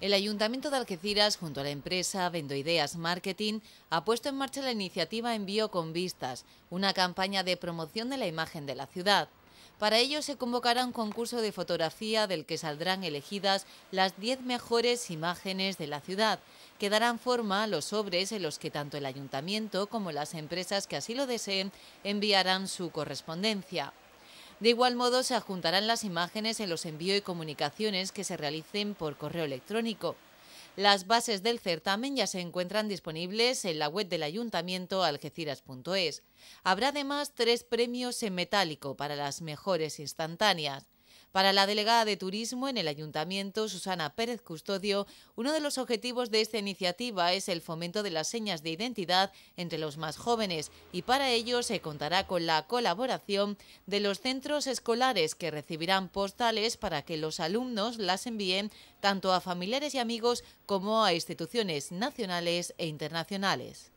El Ayuntamiento de Algeciras, junto a la empresa Vendo Ideas Marketing, ha puesto en marcha la iniciativa Envío con Vistas, una campaña de promoción de la imagen de la ciudad. Para ello se convocará un concurso de fotografía del que saldrán elegidas las 10 mejores imágenes de la ciudad, que darán forma a los sobres en los que tanto el ayuntamiento como las empresas que así lo deseen enviarán su correspondencia. De igual modo, se adjuntarán las imágenes en los envíos y comunicaciones que se realicen por correo electrónico. Las bases del certamen ya se encuentran disponibles en la web del ayuntamiento algeciras.es. Habrá además tres premios en metálico para las mejores instantáneas. Para la delegada de Turismo en el Ayuntamiento, Susana Pérez Custodio, uno de los objetivos de esta iniciativa es el fomento de las señas de identidad entre los más jóvenes y para ello se contará con la colaboración de los centros escolares que recibirán postales para que los alumnos las envíen tanto a familiares y amigos como a instituciones nacionales e internacionales.